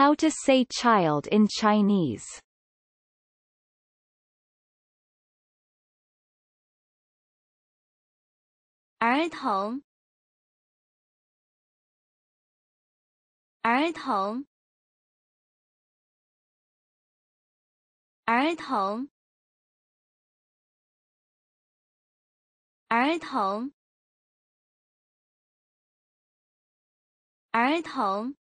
How to say child in Chinese Ertong Ertong Ertong Ertong Ertong